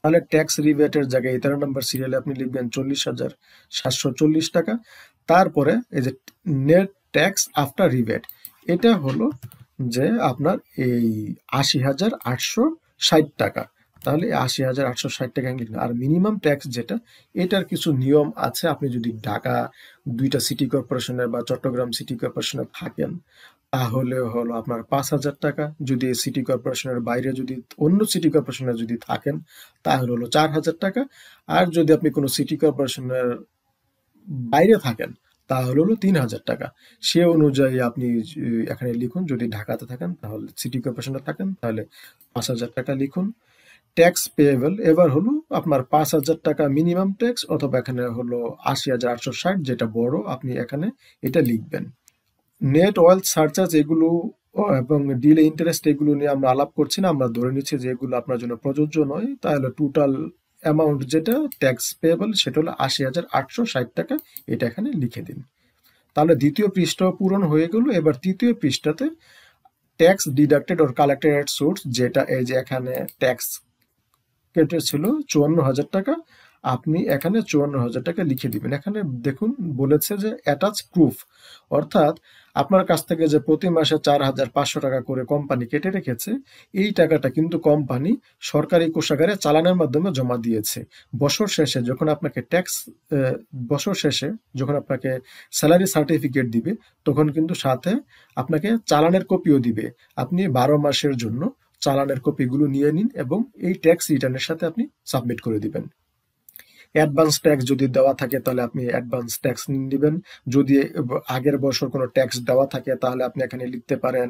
তাহলে ট্যাক্স রিবেটের জায়গায় তেরো নম্বর সিরিয়ালে আপনি লিখবেন চল্লিশ হাজার সাতশো চল্লিশ টাকা তারপরে এই যে নেট ট্যাক্স আফটার রিবেট এটা হলো যে আপনার এই আশি হাজার আটশো ষাট টাকা তাহলে আশি হাজার আটশো ষাট টাকা ইনক্লুড আর মিনিমাম ট্যাক্স যেটা এটার কিছু নিয়ম আছে আপনি যদি ঢাকা দুইটা সিটি কর্পোরেশনের বা চট্টগ্রাম সিটি কর্পোরেশনে থাকেন তাহলে হলো আপনার পাঁচ হাজার টাকা যদি সিটি কর্পোরেশনের বাইরে যদি অন্য সিটি কর্পোরেশনে যদি থাকেন তাহলে হলো চার হাজার টাকা আর যদি আপনি কোনো সিটি কর্পোরেশনের বাইরে থাকেন তাহলে হলো তিন হাজার টাকা সে অনুযায়ী আপনি এখানে লিখুন যদি ঢাকাতে থাকেন তাহলে সিটি কর্পোরেশনে থাকেন তাহলে পাঁচ হাজার টাকা লিখুন ট্যাক্স পেয়েবল এবার হলো আপনার পাঁচ হাজার টাকা মিনিমাম ট্যাক্স অথবা এখানে হলো আশি হাজার আটশো ষাট যেটা বড় আপনি এখানে এটা লিখবেন নেট অয়েল সার্চার্জ এগুলো এবং ডিলে ইন্টারেস্ট এগুলো নিয়ে আমরা আলাপ করছি না আমরা ধরে নিচ্ছি যে এগুলো আপনার জন্য প্রযোজ্য নয় তাহলে টোটাল অ্যামাউন্ট যেটা ট্যাক্স পেয়েবল সেটা হলো আশি হাজার আটশো ষাট টাকা এটা এখানে লিখে দিন তাহলে দ্বিতীয় পৃষ্ঠা পূরণ হয়ে গেল এবার তৃতীয় পৃষ্ঠাতে tax deducted or collected source যেটা এই যে এখানে ট্যাক্স কেটেছিল চুয়ান্ন হাজার টাকা আপনি এখানে চুয়ান্ন হাজার টাকা লিখে দিবেন এখানে দেখুন বলেছে যে অ্যাটাচ প্রুফ অর্থাৎ আপনার কাছ থেকে যে প্রতি মাসে চার হাজার পাঁচশো টাকা করে কোম্পানি কেটে রেখেছে এই টাকাটা কিন্তু কোম্পানি সরকারি কোষাগারে চালানের মাধ্যমে জমা দিয়েছে বছর শেষে যখন আপনাকে ট্যাক্স বছর শেষে যখন আপনাকে স্যালারি সার্টিফিকেট দিবে তখন কিন্তু সাথে আপনাকে চালানের কপিও দিবে আপনি বারো মাসের জন্য চালানের কপিগুলো নিয়ে নিন এবং এই ট্যাক্স রিটার্নের সাথে আপনি সাবমিট করে দিবেন অ্যাডভান্স ট্যাক্স যদি দেওয়া থাকে তাহলে আপনি অ্যাডভান্স ট্যাক্স নেবেন যদি আগের বছর কোনো ট্যাক্স দেওয়া থাকে তাহলে আপনি এখানে লিখতে পারেন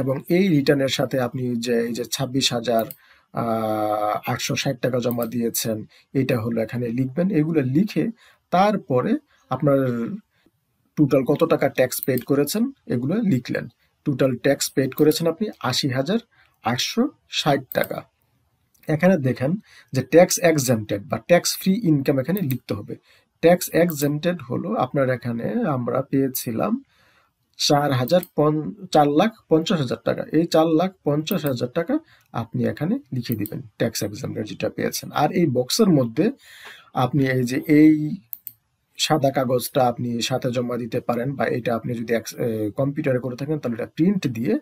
এবং এই রিটার্নের সাথে আপনি যে এই যে ছাব্বিশ হাজার আটশো ষাট টাকা জমা দিয়েছেন এটা হলো এখানে লিখবেন এগুলো লিখে তারপরে আপনার টোটাল কত টাকা ট্যাক্স পেড করেছেন এগুলো লিখলেন টোটাল ট্যাক্স পেড করেছেন আপনি আশি হাজার আটশো ষাট টাকা এখানে দেখেন যে ট্যাক্স এক্সেমটেড বা ট্যাক্স ফ্রি ইনকাম এখানে লিখতে হবে ট্যাক্স এক্সেমটেড হলো আপনার এখানে আমরা পেয়েছিলাম চার হাজার চার লাখ পঞ্চাশ হাজার টাকা এই চার লাখ পঞ্চাশ হাজার টাকা আপনি এখানে লিখে দিবেন ট্যাক্স এক্সামটেড যেটা পেয়েছেন আর এই বক্সের মধ্যে আপনি এই যে এই সাদা কাগজটা আপনি সাথে জমা দিতে পারেন বা এটা আপনি যদি কম্পিউটারে করে থাকেন তাহলে এটা প্রিন্ট দিয়ে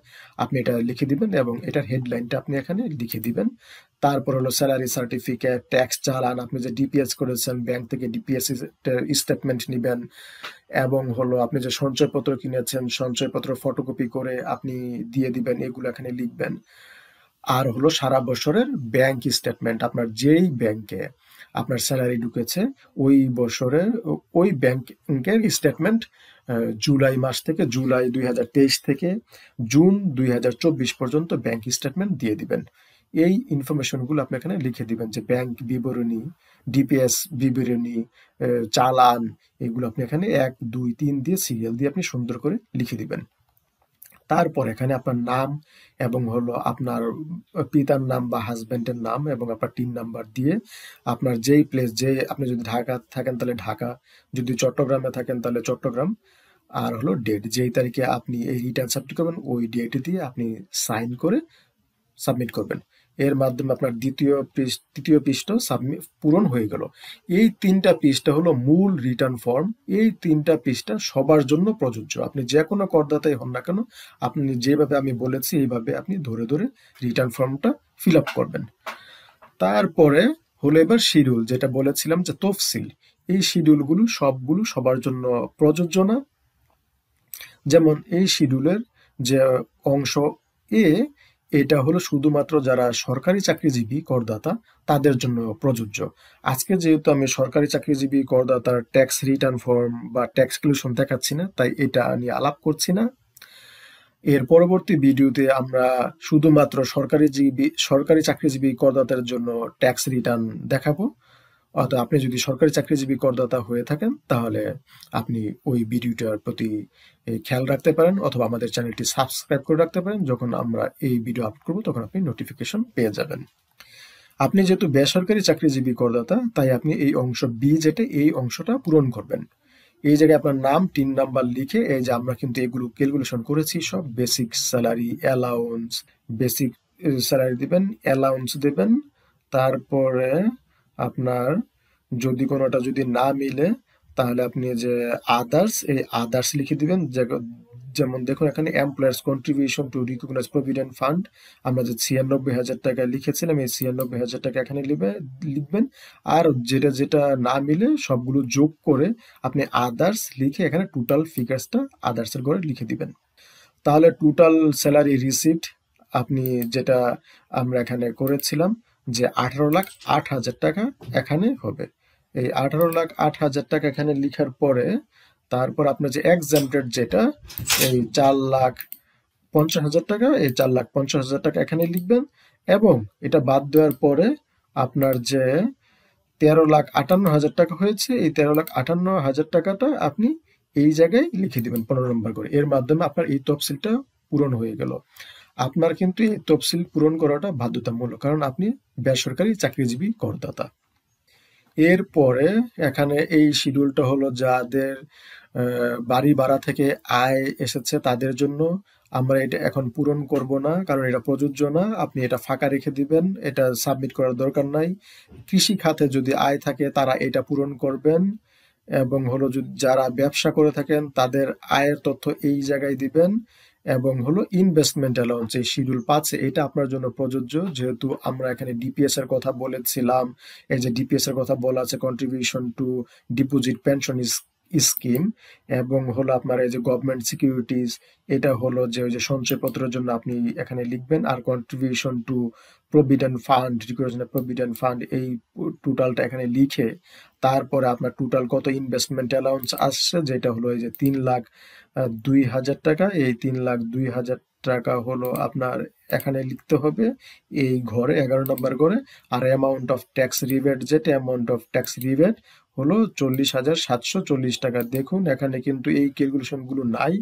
আপনি এটা লিখে দিবেন এবং এটার হেডলাইনটা আপনি এখানে লিখে দিবেন তারপর হলো স্যালারি সার্টিফিকেট ট্যাক্স চালান আপনি যে ডিপিএস করেছেন ব্যাংক থেকে ডিপিএস স্টেটমেন্ট নেবেন এবং হলো আপনি যে সঞ্চয়পত্র কিনেছেন সঞ্চয়পত্র ফটোকপি করে আপনি দিয়ে দিবেন এগুলো এখানে লিখবেন আর হলো সারা বছরের ব্যাংক স্টেটমেন্ট আপনার যেই ব্যাংকে আপনার স্যালারি ঢুকেছে ওই বছরের ওই ব্যাংকের স্টেটমেন্ট জুলাই মাস থেকে জুলাই দুই থেকে জুন দুই পর্যন্ত ব্যাংক স্টেটমেন্ট দিয়ে দিবেন এই ইনফরমেশনগুলো আপনি এখানে লিখে দিবেন যে ব্যাংক বিবরণী ডিপিএস বিবরণী চালান এগুলো আপনি এখানে এক দুই তিন দিয়ে সিরিয়াল দিয়ে আপনি সুন্দর করে লিখে দিবেন তারপর এখানে আপনার নাম এবং হলো আপনার পিতার নাম বা হাজব্যান্ডের নাম এবং আপনার টিম নাম্বার দিয়ে আপনার যেই প্লেস যে আপনি যদি ঢাকা থাকেন তাহলে ঢাকা যদি চট্টগ্রামে থাকেন তাহলে চট্টগ্রাম আর হলো ডেট যেই তারিখে আপনি এই রিটার্ন সাবমিট করবেন ওই ডেটে দিয়ে আপনি সাইন করে সাবমিট করবেন এর মাধ্যমে আপনার দ্বিতীয় তৃতীয় পৃষ্ঠ সাবমিট পূরণ হয়ে গেল এই তিনটা পৃষ্ঠা হলো মূল রিটার্ন ফর্ম এই তিনটা পৃষ্ঠা সবার জন্য প্রযোজ্য আপনি যে কোনো করদাতাই হন না কেন আপনি যেভাবে আমি বলেছি এইভাবে আপনি ধরে ধরে রিটার্ন ফর্মটা ফিল আপ করবেন তারপরে হলো এবার শিডিউল যেটা বলেছিলাম যে তফসিল এই শিডিউলগুলো সবগুলো সবার জন্য প্রযোজ্য না যেমন এই শিডিউলের যে অংশ এ এটা হলো শুধুমাত্র যারা সরকারি চাকরিজীবী করদাতা তাদের জন্য প্রযোজ্য আজকে যেহেতু আমি সরকারি চাকরিজীবী করদাতার ট্যাক্স রিটার্ন ফর্ম বা ট্যাক্স ক্লিউশন দেখাচ্ছি না তাই এটা নিয়ে আলাপ করছি না এর পরবর্তী ভিডিওতে আমরা শুধুমাত্র সরকারি জীবী সরকারি চাকরিজীবী করদাতার জন্য ট্যাক্স রিটার্ন দেখাবো অর্থাৎ আপনি যদি সরকারি চাকরিজীবী করদাতা হয়ে থাকেন তাহলে আপনি ওই ভিডিওটার প্রতি খেয়াল রাখতে পারেন অথবা আমাদের চ্যানেলটি সাবস্ক্রাইব করে রাখতে পারেন যখন আমরা এই ভিডিও আপলোড করব তখন আপনি নোটিফিকেশন পেয়ে যাবেন আপনি যেহেতু বেসরকারি চাকরিজীবী করদাতা তাই আপনি এই অংশ বি যেটে এই অংশটা পূরণ করবেন এই জায়গায় আপনার নাম তিন নাম্বার লিখে এই যে আমরা কিন্তু এগুলো ক্যালকুলেশন করেছি সব basic salary allowance basic salary দেবেন অ্যালাউন্স দেবেন তারপরে আপনার যদি কোনোটা যদি না মিলে তাহলে আপনি যে আদার্স এই আদার্স লিখে দিবেন যেমন দেখুন এখানে employer's contribution to recognise provident fund আমরা যে ছিয়ানব্বই হাজার টাকা লিখেছিলাম এই ছিয়ানব্বই হাজার টাকা এখানে লিখবেন আর যেটা যেটা না মিলে সবগুলো যোগ করে আপনি আদার্স লিখে এখানে টোটাল ফিগার্সটা আদার্সের ঘরে লিখে দিবেন তাহলে টোটাল স্যালারি রিসিপ্ট আপনি যেটা আমরা এখানে করেছিলাম যে আঠারো লাখ আট হাজার টাকা এখানে হবে এই আঠারো লাখ আট হাজার টাকা এখানে লিখার পরে তারপর আপনার যে এক্সাম যেটা এই চার লাখ পঞ্চাশ হাজার টাকা এই চার লাখ পঞ্চাশ হাজার টাকা এখানে লিখবেন এবং এটা বাদ দেওয়ার পরে আপনার যে তেরো লাখ আটান্ন হাজার টাকা হয়েছে এই তেরো লাখ আটান্ন হাজার টাকাটা আপনি এই জায়গায় লিখে দিবেন পনেরো নম্বর করে এর মাধ্যমে আপনার এই তফসিলটা পূরণ হয়ে গেল আপনার কিন্তু এই তফসিল পূরণ করাটা বাধ্যতামূলক কারণ আপনি বেসরকারি চাকরিজীবী করদাতা এরপরে এখানে এই শিডিউলটা হলো যাদের বাড়ি ভাড়া থেকে আয় এসেছে তাদের জন্য আমরা এটা এখন পূরণ করব না কারণ এটা প্রযোজ্য না আপনি এটা ফাঁকা রেখে দিবেন এটা সাবমিট করার দরকার নাই কৃষি খাতে যদি আয় থাকে তারা এটা পূরণ করবেন এবং হলো যারা ব্যবসা করে থাকেন তাদের আয়ের তথ্য এই জায়গায় দিবেন এবং হলো ইনভেস্টমেন্ট অ্যালাউন্স এই শিডিউল পাচ্ছে এটা আপনার জন্য প্রযোজ্য যেহেতু আমরা এখানে ডিপিএস এর কথা বলেছিলাম এই যে ডিপিএস এর কথা বলা আছে contribution to deposit pension is scheme এবং হলো আপনার এই যে গভর্নমেন্ট সিকিউরিটিস এটা হলো যে ওই যে সঞ্চয়পত্রের জন্য আপনি এখানে লিখবেন আর contribution to provident fund provident fund এই টোটালটা এখানে লিখে তারপরে আপনার টোটাল কত ইনভেস্টমেন্ট অ্যালাউন্স আসছে যেটা হলো এই যে তিন লাখ দুই হাজার টাকা এই তিন লাখ দুই হাজার টাকা হলো আপনার এখানে লিখতে হবে এই ঘরে এগারো নম্বর ঘরে আর অ্যামাউন্ট অফ ট্যাক্স রিবেট যেটা অ্যামাউন্ট অফ ট্যাক্স রিবেট হলো চল্লিশ হাজার সাতশো চল্লিশ টাকা দেখুন এখানে কিন্তু এই ক্যালকুলেশনগুলো নাই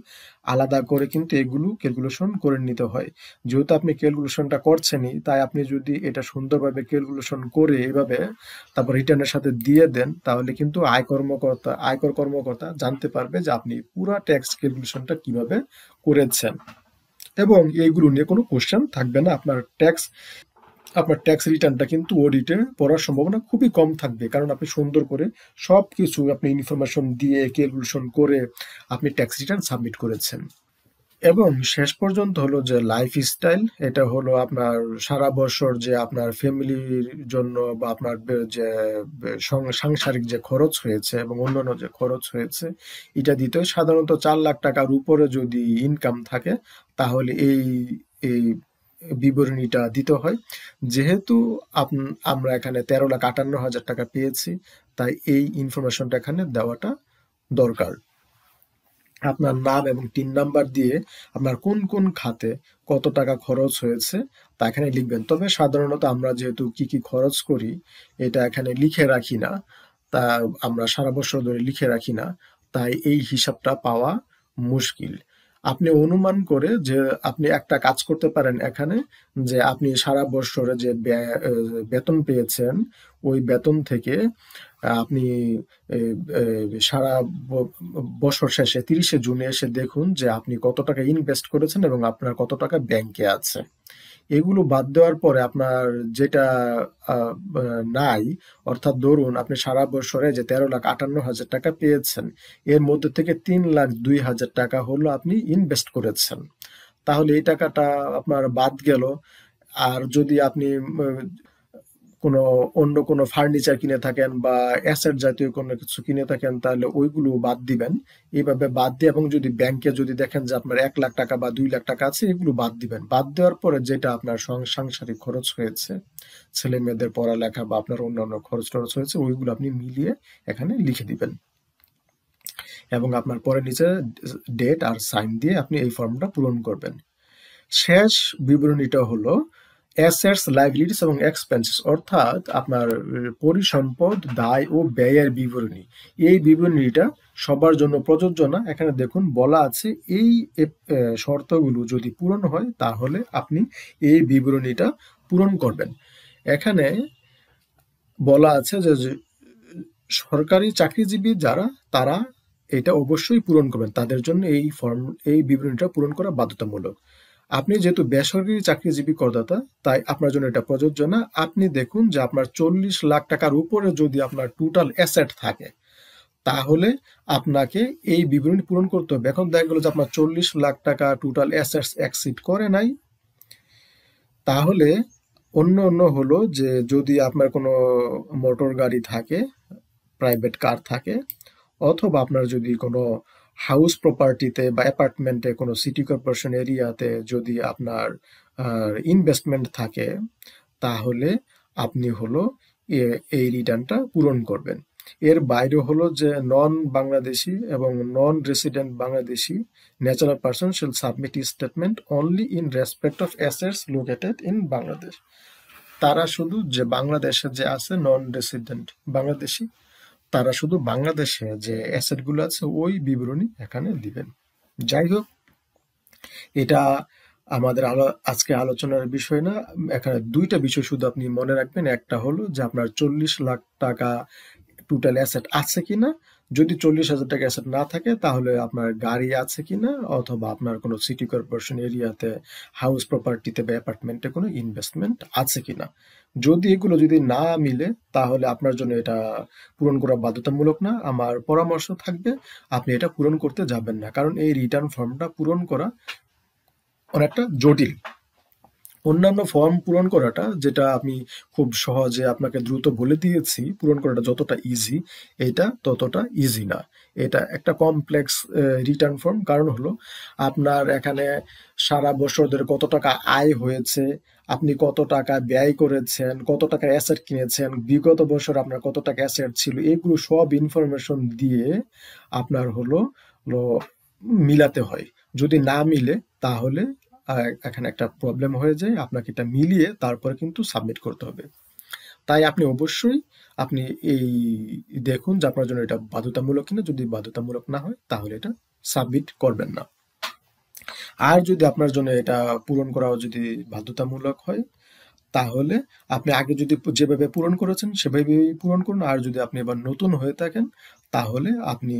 আলাদা করে কিন্তু এগুলো ক্যালকুলেশন করে নিতে হয় যেহেতু আপনি ক্যালকুলেশনটা করছেনই তাই আপনি যদি এটা সুন্দরভাবে ক্যালকুলেশন করে এভাবে তারপর রিটার্নের সাথে দিয়ে দেন তাহলে কিন্তু আয় কর্মকর্তা আয়কর কর্মকর্তা জানতে পারবে যে আপনি পুরা ট্যাক্স ক্যালকুলেশনটা কিভাবে করেছেন এবং এইগুলো নিয়ে কোনো কোশ্চেন থাকবে না আপনার ট্যাক্স আপনার ট্যাক্স রিটার্নটা কিন্তু অডিটে পড়ার সম্ভাবনা খুবই কম থাকবে কারণ আপনি সুন্দর করে সব কিছু আপনি ইনফরমেশন দিয়ে ক্যালকুলেশন করে আপনি ট্যাক্স রিটার্ন সাবমিট করেছেন এবং শেষ পর্যন্ত হলো যে লাইফ স্টাইল এটা হলো আপনার সারা বছর যে আপনার ফ্যামিলির জন্য বা আপনার যে সাংসারিক যে খরচ হয়েছে এবং অন্যান্য যে খরচ হয়েছে এটা দিতে সাধারণত চার লাখ টাকার উপরে যদি ইনকাম থাকে তাহলে এই এই বিবরণীটা দিতে হয় যেহেতু আমরা এখানে তেরো লাখ আটান্ন হাজার টাকা পেয়েছি তাই এই ইনফরমেশনটা এখানে দেওয়াটা দরকার আপনার নাম এবং তিন নাম্বার দিয়ে আপনার কোন কোন খাতে কত টাকা খরচ হয়েছে তা এখানে লিখবেন তবে সাধারণত আমরা যেহেতু কি কি খরচ করি এটা এখানে লিখে রাখি না তা আমরা সারা বছর ধরে লিখে রাখি না তাই এই হিসাবটা পাওয়া মুশকিল আপনি অনুমান করে যে আপনি একটা কাজ করতে পারেন এখানে যে আপনি সারা বছরে যে বেতন পেয়েছেন ওই বেতন থেকে আপনি সারা বছর শেষে তিরিশে জুনে এসে দেখুন যে আপনি কত টাকা ইনভেস্ট করেছেন এবং আপনার কত টাকা ব্যাংকে আছে এগুলো বাদ দেওয়ার পরে আপনার যেটা নাই অর্থাৎ ধরুন আপনি সারা বছরে যে তেরো লাখ আটান্ন হাজার টাকা পেয়েছেন এর মধ্যে থেকে তিন লাখ দুই হাজার টাকা হলো আপনি ইনভেস্ট করেছেন তাহলে এই টাকাটা আপনার বাদ গেল আর যদি আপনি কোনো অন্য কোনো ফার্নিচার কিনে থাকেন বা অ্যাসেট জাতীয় কোনো কিছু কিনে থাকেন তাহলে ওইগুলো বাদ দিবেন এইভাবে বাদ দিয়ে এবং যদি ব্যাংকে যদি দেখেন যে আপনার এক লাখ টাকা বা দুই লাখ টাকা আছে এগুলো বাদ দিবেন বাদ দেওয়ার পরে যেটা আপনার সাংসারিক খরচ হয়েছে ছেলে মেয়েদের পড়ালেখা বা আপনার অন্যান্য খরচ টরচ হয়েছে ওইগুলো আপনি মিলিয়ে এখানে লিখে দিবেন এবং আপনার পরে নিচে ডেট আর সাইন দিয়ে আপনি এই ফর্মটা পূরণ করবেন শেষ বিবরণীটা হলো অ্যাসেটস লাইবিলিটিস এবং এক্সপেন্সেস অর্থাৎ আপনার পরিসম্পদ দায় ও ব্যয়ের বিবরণী এই বিবরণীটা সবার জন্য প্রযোজ্য না এখানে দেখুন বলা আছে এই শর্তগুলো যদি পূরণ হয় তাহলে আপনি এই বিবরণীটা পূরণ করবেন এখানে বলা আছে যে সরকারি চাকরিজীবী যারা তারা এটা অবশ্যই পূরণ করবেন তাদের জন্য এই ফর্ম এই বিবরণীটা পূরণ করা বাধ্যতামূলক আপনি যেহেতু বেসরকারি চাকরিজীবী করদাতা তাই আপনার জন্য এটা প্রযোজ্য না আপনি দেখুন যে আপনার চল্লিশ লাখ টাকার উপরে যদি আপনার টোটাল অ্যাসেট থাকে তাহলে আপনাকে এই বিবরণী পূরণ করতে হবে এখন দেখা গেল যে আপনার চল্লিশ লাখ টাকা টোটাল অ্যাসেটস অ্যাক্সিড করে নাই তাহলে অন্য অন্য হলো যে যদি আপনার কোনো মোটর গাড়ি থাকে প্রাইভেট কার থাকে অথবা আপনার যদি কোনো হাউস প্রপার্টিতে বা অ্যাপার্টমেন্টে কোনো সিটি কর্পোরেশন এরিয়াতে যদি আপনার ইনভেস্টমেন্ট থাকে তাহলে আপনি হলো এই রিটার্নটা পূরণ করবেন এর বাইরে হলো যে নন বাংলাদেশি এবং non resident Bangladeshi natural person shall submit statement only in respect of assets located in Bangladesh তারা শুধু যে বাংলাদেশে যে আছে নন রেসিডেন্ট বাংলাদেশি তারা শুধু বাংলাদেশে যে অ্যাসেটগুলো আছে ওই বিবরণী এখানে দিবেন যাই হোক এটা আমাদের আজকে আলোচনার বিষয় না এখানে দুইটা বিষয় শুধু আপনি মনে রাখবেন একটা হলো যে আপনার চল্লিশ লাখ টাকা টোটাল অ্যাসেট আছে কিনা যদি চল্লিশ হাজার টাকা অ্যাসেট না থাকে তাহলে আপনার গাড়ি আছে কিনা অথবা আপনার কোনো সিটি কর্পোরেশন এরিয়াতে হাউস প্রপার্টিতে বা অ্যাপার্টমেন্টে কোনো ইনভেস্টমেন্ট আছে কিনা যদি এগুলো যদি না মিলে তাহলে আপনার জন্য এটা পূরণ করা বাধ্যতামূলক না আমার পরামর্শ থাকবে আপনি এটা পূরণ করতে যাবেন না কারণ এই রিটার্ন ফর্মটা পূরণ করা অনেকটা জটিল অন্যান্য ফর্ম পূরণ করাটা যেটা আমি খুব সহজে আপনাকে দ্রুত বলে দিয়েছি পূরণ করাটা যতটা ইজি এটা ততটা ইজি না এটা একটা কমপ্লেক্স রিটার্ন ফর্ম কারণ হলো আপনার এখানে সারা বছরদের কত টাকা আয় হয়েছে আপনি কত টাকা ব্যয় করেছেন কত টাকা অ্যাসেট কিনেছেন বিগত বছর আপনার কত টাকা অ্যাসেট ছিল এগুলো সব ইনফরমেশন দিয়ে আপনার হলো মিলাতে হয় যদি না মিলে তাহলে এখানে একটা প্রবলেম হয়ে যায় আপনাকে এটা মিলিয়ে তারপরে কিন্তু সাবমিট করতে হবে তাই আপনি অবশ্যই আপনি এই দেখুন যে আপনার জন্য এটা বাধ্যতামূলক কিনা যদি বাধ্যতামূলক না হয় তাহলে এটা সাবমিট করবেন না আর যদি আপনার জন্য এটা পূরণ করাও যদি বাধ্যতামূলক হয় তাহলে আপনি আগে যদি যেভাবে পূরণ করেছেন সেভাবেই পূরণ করুন আর যদি আপনি এবার নতুন হয়ে থাকেন তাহলে আপনি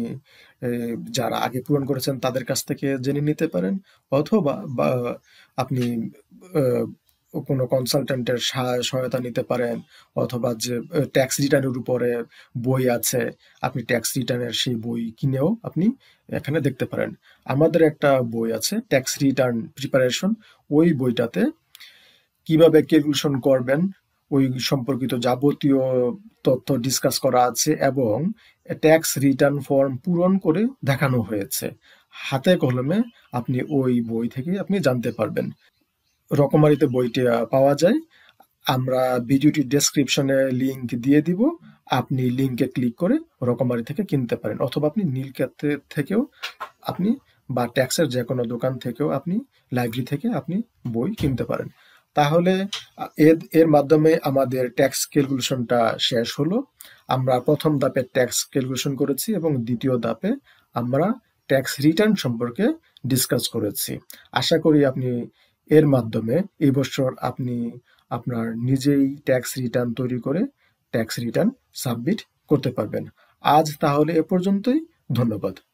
যারা আগে পূরণ করেছেন তাদের কাছ থেকে জেনে নিতে পারেন অথবা আপনি কোনো কনসালটেন্টের সহায়তা নিতে পারেন অথবা যে ট্যাক্স রিটার্নের উপরে বই আছে আপনি ট্যাক্স রিটার্নের সেই বই কিনেও আপনি এখানে দেখতে পারেন আমাদের একটা বই আছে ট্যাক্স রিটার্ন প্রিপারেশন ওই বইটাতে কিভাবে ক্যালকুলেশন করবেন ওই সম্পর্কিত যাবতীয় তথ্য ডিসকাস করা আছে এবং ট্যাক্স রিটার্ন ফর্ম পূরণ করে দেখানো হয়েছে হাতে কলমে আপনি ওই বই থেকে আপনি জানতে পারবেন রকমারিতে বইটি পাওয়া যায় আমরা ভিডিওটি ডেসক্রিপশনে লিংক দিয়ে দিব আপনি লিঙ্কে ক্লিক করে রকমারি থেকে কিনতে পারেন অথবা আপনি নীলক্ষেত্রে থেকেও আপনি বা ট্যাক্সের যে কোনো দোকান থেকেও আপনি লাইব্রেরি থেকে আপনি বই কিনতে পারেন তাহলে এর মাধ্যমে আমাদের ট্যাক্স ক্যালকুলেশনটা শেষ হলো আমরা প্রথম ধাপে ট্যাক্স ক্যালকুলেশন করেছি এবং দ্বিতীয় ধাপে আমরা ট্যাক্স রিটার্ন সম্পর্কে ডিসকাস করেছি আশা করি আপনি এর মাধ্যমে এই বছর আপনি আপনার নিজেই ট্যাক্স রিটার্ন তৈরি করে ট্যাক্স রিটার্ন সাবমিট করতে পারবেন আজ তাহলে এ পর্যন্তই ধন্যবাদ